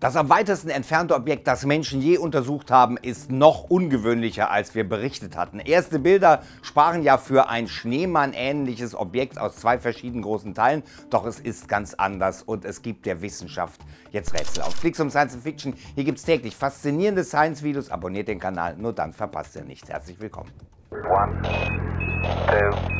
Das am weitesten entfernte Objekt, das Menschen je untersucht haben, ist noch ungewöhnlicher, als wir berichtet hatten. Erste Bilder sprachen ja für ein Schneemann-ähnliches Objekt aus zwei verschiedenen großen Teilen, doch es ist ganz anders und es gibt der Wissenschaft jetzt Rätsel. Auf Klicks um Science Fiction, hier gibt es täglich faszinierende Science-Videos. Abonniert den Kanal, nur dann verpasst ihr nichts. Herzlich willkommen. One, two.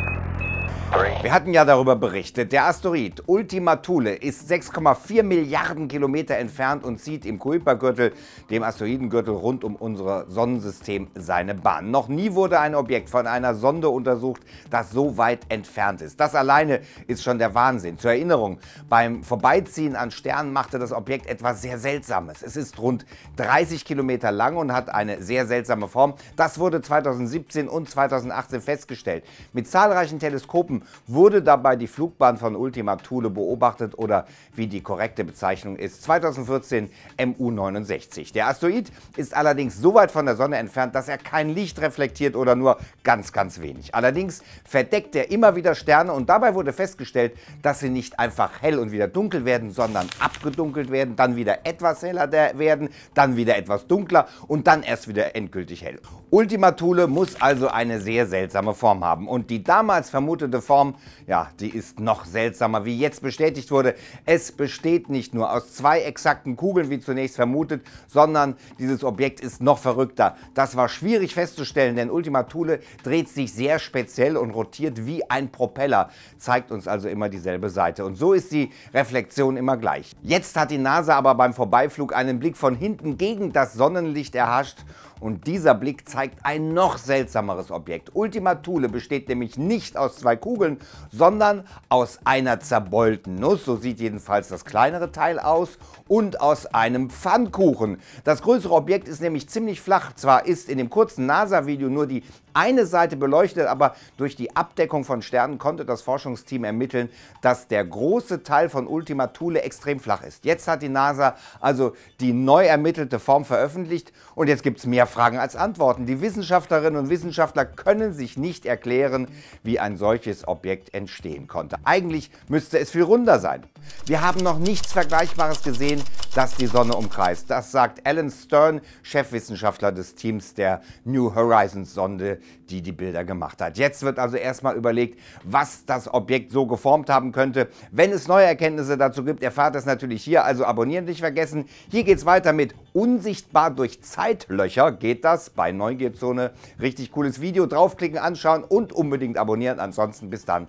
Wir hatten ja darüber berichtet, der Asteroid Ultima Thule ist 6,4 Milliarden Kilometer entfernt und zieht im Kuipergürtel, dem Asteroidengürtel rund um unser Sonnensystem, seine Bahn. Noch nie wurde ein Objekt von einer Sonde untersucht, das so weit entfernt ist. Das alleine ist schon der Wahnsinn. Zur Erinnerung, beim Vorbeiziehen an Sternen machte das Objekt etwas sehr Seltsames. Es ist rund 30 Kilometer lang und hat eine sehr seltsame Form. Das wurde 2017 und 2018 festgestellt. Mit zahlreichen Teleskopen oben. Wurde dabei die Flugbahn von Ultima Thule beobachtet oder wie die korrekte Bezeichnung ist, 2014 MU69. Der Asteroid ist allerdings so weit von der Sonne entfernt, dass er kein Licht reflektiert oder nur ganz, ganz wenig. Allerdings verdeckt er immer wieder Sterne und dabei wurde festgestellt, dass sie nicht einfach hell und wieder dunkel werden, sondern abgedunkelt werden, dann wieder etwas heller werden, dann wieder etwas dunkler und dann erst wieder endgültig hell. Ultima Thule muss also eine sehr seltsame Form haben und die damals vermutete Form, ja, die ist noch seltsamer, wie jetzt bestätigt wurde. Es besteht nicht nur aus zwei exakten Kugeln, wie zunächst vermutet, sondern dieses Objekt ist noch verrückter. Das war schwierig festzustellen, denn Ultima Thule dreht sich sehr speziell und rotiert wie ein Propeller, zeigt uns also immer dieselbe Seite. Und so ist die Reflexion immer gleich. Jetzt hat die NASA aber beim Vorbeiflug einen Blick von hinten gegen das Sonnenlicht erhascht und dieser Blick zeigt ein noch seltsameres Objekt. Ultima Thule besteht nämlich nicht aus zwei Kugeln, Kugeln, sondern aus einer zerbeulten Nuss, so sieht jedenfalls das kleinere Teil aus, und aus einem Pfannkuchen. Das größere Objekt ist nämlich ziemlich flach. Zwar ist in dem kurzen NASA-Video nur die eine Seite beleuchtet, aber durch die Abdeckung von Sternen konnte das Forschungsteam ermitteln, dass der große Teil von Ultima Thule extrem flach ist. Jetzt hat die NASA also die neu ermittelte Form veröffentlicht und jetzt gibt es mehr Fragen als Antworten. Die Wissenschaftlerinnen und Wissenschaftler können sich nicht erklären, wie ein solches Objekt entstehen konnte. Eigentlich müsste es viel runder sein. Wir haben noch nichts Vergleichbares gesehen, das die Sonne umkreist. Das sagt Alan Stern, Chefwissenschaftler des Teams der New Horizons Sonde, die die Bilder gemacht hat. Jetzt wird also erstmal überlegt, was das Objekt so geformt haben könnte. Wenn es neue Erkenntnisse dazu gibt, erfahrt es natürlich hier, also abonnieren nicht vergessen. Hier geht es weiter mit Unsichtbar durch Zeitlöcher geht das bei Neugierzone. Richtig cooles Video, draufklicken, anschauen und unbedingt abonnieren. Ansonsten bis dann.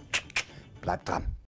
Bleibt dran.